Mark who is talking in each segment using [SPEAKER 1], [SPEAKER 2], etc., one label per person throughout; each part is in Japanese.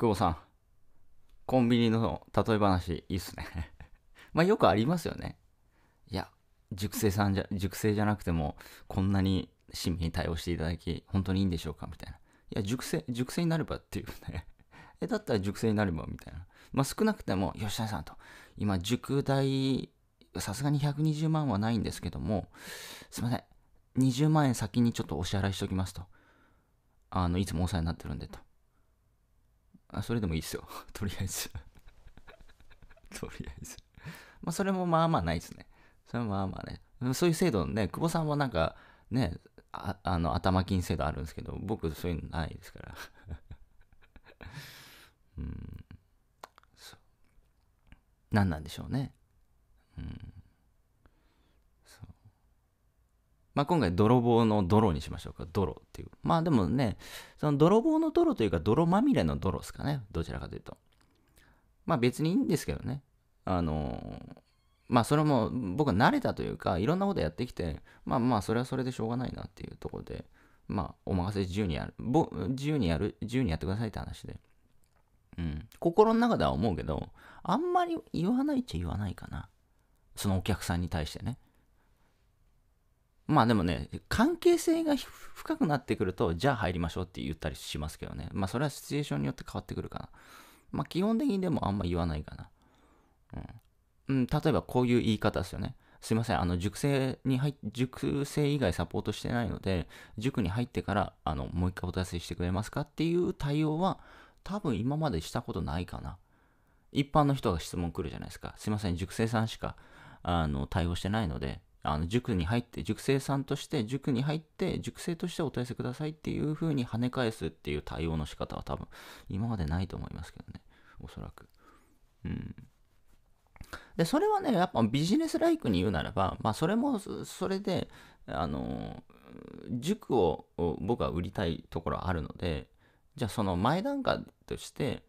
[SPEAKER 1] 久保さん、コンビニの例え話、いいっすね まあ、よくありますよね。いや、熟成さんじゃ、熟成じゃなくても、こんなに親身に対応していただき、本当にいいんでしょうかみたいな。いや、熟成、熟成になればっていうね え、だったら熟成になればみたいな。まあ、少なくても、吉田さんと、今、塾代、さすがに120万はないんですけども、すいません。20万円先にちょっとお支払いしておきますと。あの、いつもお世話になってるんでと。あそれでもいいっすよ とりあえず とりあえずまあそれもまあまあないですね。それもまあまあね。そういう制度ね、久保さんはなんかね、ああの頭金制度あるんですけど、僕そういうのないですから。うん。そう。何なんでしょうね。まあ、今回泥棒の泥にしましょうか。泥っていう。まあでもね、その泥棒の泥というか泥まみれの泥ですかね。どちらかというと。まあ別にいいんですけどね。あのー、まあそれも僕は慣れたというか、いろんなことやってきて、まあまあそれはそれでしょうがないなっていうところで、まあお任せ自由にやる。自由にやる、自由にやってくださいって話で。うん。心の中では思うけど、あんまり言わないっちゃ言わないかな。そのお客さんに対してね。まあでもね、関係性が深くなってくると、じゃあ入りましょうって言ったりしますけどね。まあそれはシチュエーションによって変わってくるかな。まあ基本的にでもあんま言わないかな。うん。うん、例えばこういう言い方ですよね。すいません、あの、塾生に入っ、塾生以外サポートしてないので、塾に入ってから、あの、もう一回お問い合わせしてくれますかっていう対応は、多分今までしたことないかな。一般の人が質問来るじゃないですか。すいません、塾生さんしか、あの、対応してないので、あの塾に入って、塾生さんとして、塾に入って、塾生としてお問い合わせくださいっていう風に跳ね返すっていう対応の仕方は多分、今までないと思いますけどね。おそらく。うん。で、それはね、やっぱビジネスライクに言うならば、まあ、それも、それで、あの、塾を僕は売りたいところあるので、じゃあその前段階として、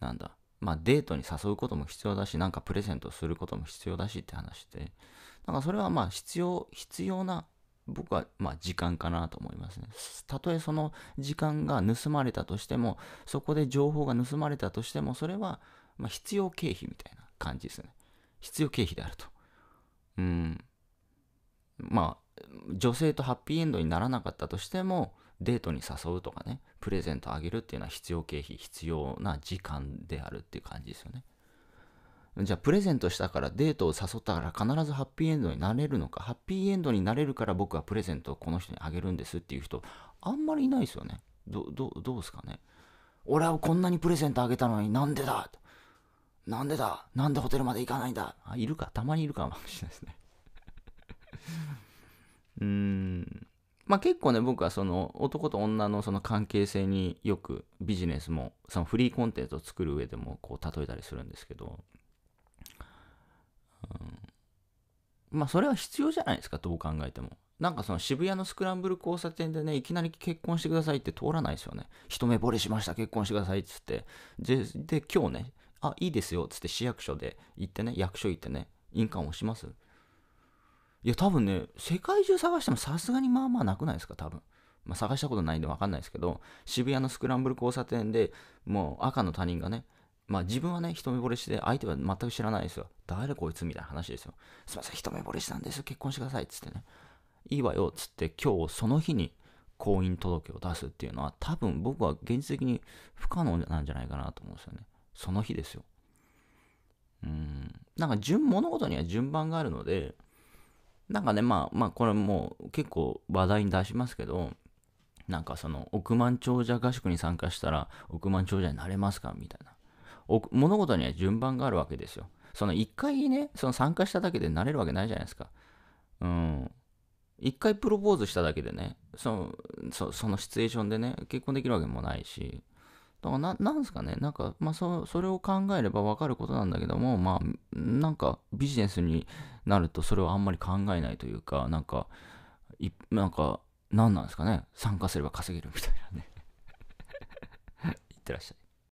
[SPEAKER 1] なんだ、まあ、デートに誘うことも必要だし、なんかプレゼントすることも必要だしって話で、なんかそれはまあ必要、必要な、僕はまあ時間かなと思いますね。たとえその時間が盗まれたとしても、そこで情報が盗まれたとしても、それはまあ必要経費みたいな感じですね。必要経費であると。うん。まあ、女性とハッピーエンドにならなかったとしても、デートに誘うとかね、プレゼントあげるっていうのは必要経費、必要な時間であるっていう感じですよね。じゃあプレゼントしたからデートを誘ったから必ずハッピーエンドになれるのか、ハッピーエンドになれるから僕はプレゼントをこの人にあげるんですっていう人、あんまりいないですよね。ど、ど、どうですかね。俺はこんなにプレゼントあげたのになんでだなんでだなんでホテルまで行かないんだあ、いるかたまにいるかもしれないですね。うーん。まあ、結構ね僕はその男と女のその関係性によくビジネスもそのフリーコンテンツを作る上でもこう例えたりするんですけど、うん、まあそれは必要じゃないですかどう考えてもなんかその渋谷のスクランブル交差点でねいきなり結婚してくださいって通らないですよね一目惚れしました結婚してくださいっつってでで今日ねあいいですよっつって市役所で行ってね役所行ってね印鑑を押しますいや、多分ね、世界中探してもさすがにまあまあなくないですか、多分。まあ、探したことないんでわかんないですけど、渋谷のスクランブル交差点でもう赤の他人がね、まあ自分はね、一目惚れして、相手は全く知らないですよ。誰こいつみたいな話ですよ。すいません、一目惚れしたんですよ。結婚してください。つってね。いいわよ。つって、今日その日に婚姻届を出すっていうのは、多分僕は現実的に不可能なんじゃないかなと思うんですよね。その日ですよ。うん。なんか順、物事には順番があるので、なんかね、まあ、まあ、これもう結構話題に出しますけど、なんかその億万長者合宿に参加したら億万長者になれますかみたいな。物事には順番があるわけですよ。その一回ね、その参加しただけでなれるわけないじゃないですか。うん。一回プロポーズしただけでね、その、そそのシチュエーションでね、結婚できるわけもないし、だからな、なんすかね、なんか、まあそ、それを考えれば分かることなんだけども、まあ、なんか、ビジネスになると、それをあんまり考えないというか、なんか、いなんか、何なんですかね、参加すれば稼げるみたいなね。い ってらっしゃい。